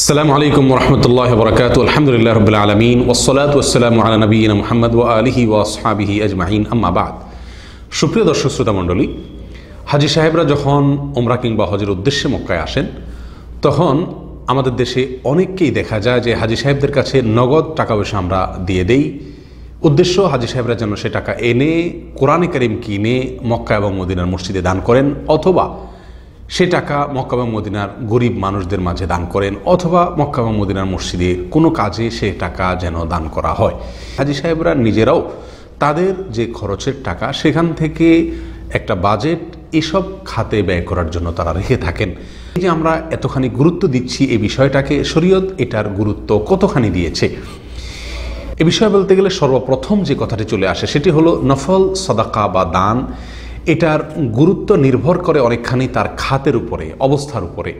السلام عليكم ورحمة الله وبركاته الحمد لله رب العالمين والصلاة والسلام على نبينا محمد وآله وأصحابه أجمعين أما بعد সুপ্রিয় দর্শক শ্রোতা মণ্ডলী হাজি সাহেবরা যখন ওমরা কিংবা হজের উদ্দেশ্যে মক্কায় আসেন তখন আমাদের দেশে অনেককেই দেখা যায় যে হাজি সাহেবদের কাছে নগদ টাকা পয়সা আমরা দিয়ে দেই উদ্দেশ্য হাজি সাহেবরা যেন সে টাকা এনে কোরআনে করিম কিনে মক্কা এবং মদিনার মসজিদে দান করেন অথবা সে টাকা মক্কা বা মদিনার গরিব মানুষদের মাঝে দান করেন অথবা মক্কা বা মদিনার মসজিদে কোনো কাজে সে টাকা যেন দান করা হয় হাজি সাহেবরা নিজেরাও তাদের যে খরচের টাকা সেখান থেকে একটা বাজেট এসব খাতে ব্যয় করার জন্য তারা রেখে থাকেন এই যে আমরা এতখানি গুরুত্ব দিচ্ছি এই বিষয়টাকে শরীয়ত এটার গুরুত্ব কতখানি দিয়েছে এ বিষয়ে বলতে গেলে সর্বপ্রথম যে কথাটি চলে আসে সেটি হলো নফল সদাকা বা দান এটার গুরুত্ব নির্ভর করে অনেকখানি তার খাতের উপরে অবস্থার উপরে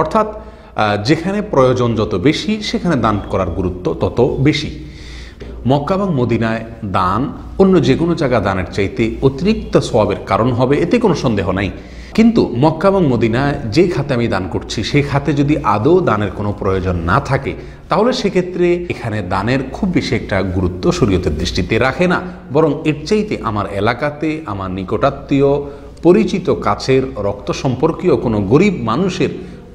অর্থাৎ যেখানে প্রয়োজন যত বেশি সেখানে দান করার গুরুত্ব তত বেশি মক্কা এবং মদিনায় দান অন্য যে কোনো জায়গা দানের চাইতে অতিরিক্ত সবাবের কারণ হবে এতে কোনো সন্দেহ নাই কিন্তু মক্কা এবং মদিনায় যে খাতে আমি দান করছি সেই খাতে যদি আদৌ দানের কোনো প্রয়োজন না থাকে তাহলে সেক্ষেত্রে এখানে দানের খুব বেশি একটা গুরুত্ব শরীয়তের দৃষ্টিতে রাখে না বরং এর চাইতে আমার এলাকাতে আমার নিকটাত্মীয় পরিচিত কাছের রক্ত সম্পর্কীয় কোনো গরিব মানুষের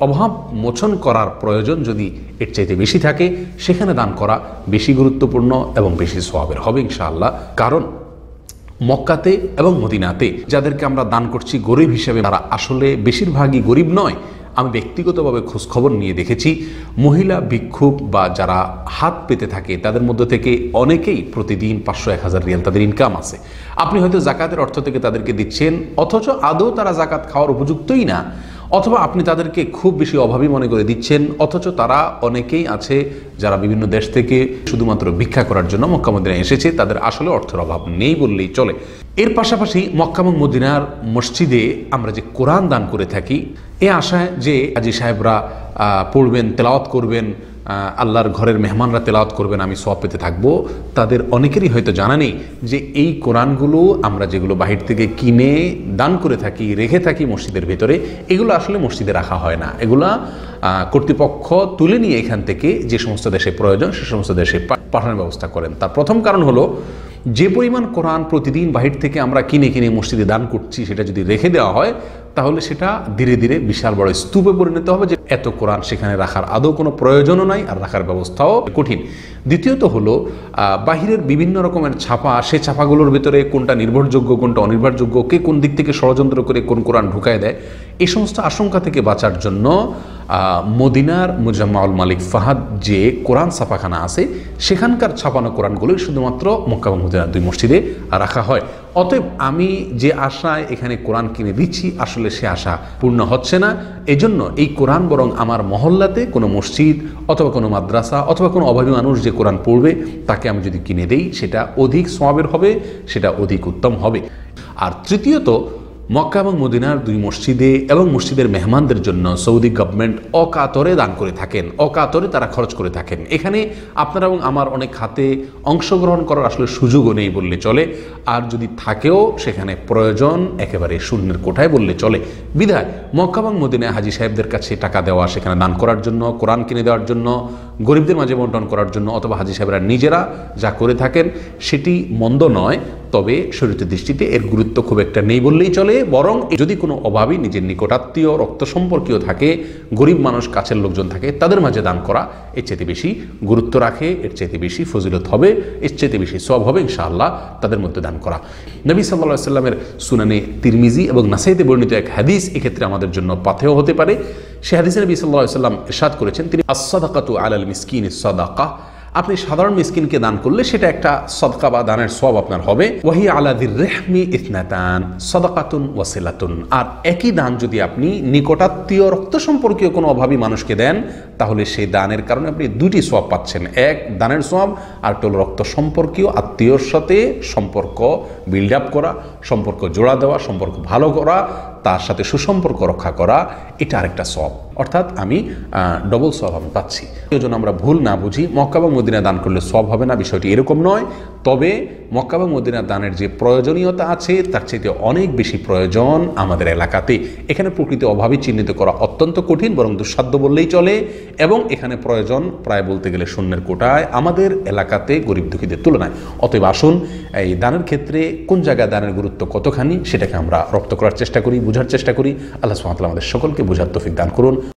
অভাব মোচন করার প্রয়োজন যদি এর চাইতে বেশি থাকে সেখানে দান করা বেশি গুরুত্বপূর্ণ এবং বেশি সোয়াবের হবে ইনশাআল্লাহ কারণ মক্কাতে এবং মদিনাতে যাদেরকে আমরা দান করছি গরিব হিসেবে তারা আসলে বেশিরভাগই গরিব নয় আমি ব্যক্তিগতভাবে খোঁজখবর নিয়ে দেখেছি মহিলা বিক্ষোভ বা যারা হাত পেতে থাকে তাদের মধ্যে থেকে অনেকেই প্রতিদিন পাঁচশো এক হাজার রিয়াল তাদের ইনকাম আছে আপনি হয়তো জাকাতের অর্থ থেকে তাদেরকে দিচ্ছেন অথচ আদৌ তারা জাকাত খাওয়ার উপযুক্তই না অথবা আপনি তাদেরকে খুব বেশি অভাবী মনে করে দিচ্ছেন অথচ তারা অনেকেই আছে যারা বিভিন্ন দেশ থেকে শুধুমাত্র ভিক্ষা করার জন্য মক্কা মদিনায় এসেছে তাদের আসলে অর্থের অভাব নেই বললেই চলে এর পাশাপাশি মক্কা এবং মদিনার মসজিদে আমরা যে কোরআন দান করে থাকি এ আশায় যে আজি সাহেবরা পড়বেন তেলাওয়াত করবেন আল্লাহর ঘরের মেহমানরা তেলাওয়াত করবেন আমি সব পেতে থাকবো তাদের অনেকেরই হয়তো জানা নেই যে এই কোরআনগুলো আমরা যেগুলো বাহির থেকে কিনে দান করে থাকি রেখে থাকি মসজিদের ভেতরে এগুলো আসলে মসজিদে রাখা হয় না এগুলা কর্তৃপক্ষ তুলে নিয়ে এখান থেকে যে সমস্ত দেশে প্রয়োজন সে সমস্ত দেশে পাঠানোর ব্যবস্থা করেন তার প্রথম কারণ হলো যে পরিমাণ কোরআন প্রতিদিন বাহির থেকে আমরা কিনে কিনে মসজিদে দান করছি সেটা যদি রেখে দেওয়া হয় তাহলে সেটা ধীরে ধীরে বিশাল বড় স্তূপে পরিণত হবে যে এত কোরআন সেখানে রাখার আদৌ কোনো প্রয়োজনও নাই আর রাখার ব্যবস্থাও কঠিন দ্বিতীয়ত হলো বাহিরের বিভিন্ন রকমের ছাপা সে ছাপাগুলোর ভিতরে কোনটা নির্ভরযোগ্য কোনটা অনির্ভরযোগ্য কে কোন দিক থেকে ষড়যন্ত্র করে কোন কোরআন ঢুকায় দেয় এই সমস্ত আশঙ্কা থেকে বাঁচার জন্য মদিনার মুজাম্মাউল মালিক ফাহাদ যে কোরআন ছাপাখানা আছে সেখানকার ছাপানো কোরআনগুলো শুধুমাত্র মক্কা মদিনা দুই মসজিদে রাখা হয় অতএব আমি যে আশায় এখানে কোরআন কিনে দিচ্ছি আসলে সে আশা পূর্ণ হচ্ছে না এজন্য এই কোরআন বরং আমার মহল্লাতে কোনো মসজিদ অথবা কোনো মাদ্রাসা অথবা কোনো অভাবী মানুষ যে কোরআন পড়বে তাকে আমি যদি কিনে দেই সেটা অধিক সমাবের হবে সেটা অধিক উত্তম হবে আর তৃতীয়ত মক্কা এবং মদিনার দুই মসজিদে এবং মসজিদের মেহমানদের জন্য সৌদি গভর্নমেন্ট অকাতরে দান করে থাকেন অকাতরে তারা খরচ করে থাকেন এখানে আপনারা এবং আমার অনেক হাতে অংশগ্রহণ করার আসলে সুযোগও নেই বললে চলে আর যদি থাকেও সেখানে প্রয়োজন একেবারে শূন্যের কোঠায় বললে চলে বিধায় মক্কা এবং মদিনায় হাজি সাহেবদের কাছে টাকা দেওয়া সেখানে দান করার জন্য কোরআন কিনে দেওয়ার জন্য গরিবদের মাঝে বন্টন করার জন্য অথবা হাজি সাহেবরা নিজেরা যা করে থাকেন সেটি মন্দ নয় তবে শরীরের দৃষ্টিতে এর গুরুত্ব খুব একটা নেই বললেই চলে বরং যদি কোনো অভাবই নিজের নিকটাত্মীয় রক্ত সম্পর্কীয় থাকে গরিব মানুষ কাছের লোকজন থাকে তাদের মাঝে দান করা এর চেয়ে বেশি গুরুত্ব রাখে এর চাইতে বেশি ফজিলত হবে এর চেয়ে বেশি সব হবে ইনশাআল্লাহ তাদের মধ্যে দান করা নবী সাল্লা সাল্লামের সুনানে তিরমিজি এবং নাসাইতে বর্ণিত এক হাদিস এক্ষেত্রে আমাদের জন্য পাথেও হতে পারে সে হাদিসে নবী সাল্লাহ সাল্লাম ইরশাদ করেছেন তিনি আসাদাকাতু আলাল মিসকিন সদাকা আপনি সাধারণ মিসকিনকে দান করলে সেটা একটা সদকা বা দানের সব আপনার হবে ওয়াহি আলাদির রেহমি ইসনাতান সদাকাতুন ওয়াসেলাতুন আর একই দান যদি আপনি নিকটাত্মীয় রক্ত সম্পর্কীয় কোনো অভাবী মানুষকে দেন তাহলে সেই দানের কারণে আপনি দুটি সব পাচ্ছেন এক দানের সব আর টোল রক্ত সম্পর্কীয় আত্মীয়র সাথে সম্পর্ক বিল্ড আপ করা সম্পর্ক জোড়া দেওয়া সম্পর্ক ভালো করা তার সাথে সুসম্পর্ক রক্ষা করা এটা আরেকটা সব অর্থাৎ আমি ডবল সব আমি পাচ্ছি এই জন্য আমরা ভুল না বুঝি মক্কা বা মদিনা দান করলে সব হবে না বিষয়টি এরকম নয় তবে মক্কা বা মদিনা দানের যে প্রয়োজনীয়তা আছে তার চাইতে অনেক বেশি প্রয়োজন আমাদের এলাকাতে এখানে প্রকৃতি অভাবে চিহ্নিত করা অত্যন্ত কঠিন বরং দুঃসাধ্য বললেই চলে এবং এখানে প্রয়োজন প্রায় বলতে গেলে শূন্যের কোটায় আমাদের এলাকাতে গরিব দুঃখীদের তুলনায় অতএব আসুন এই দানের ক্ষেত্রে কোন জায়গায় দানের গুরুত্ব গুরুত্ব কতখানি সেটাকে আমরা রপ্ত করার চেষ্টা করি বোঝার চেষ্টা করি আল্লাহ সুমাতলা আমাদের সকলকে বোঝার তফিক দান করুন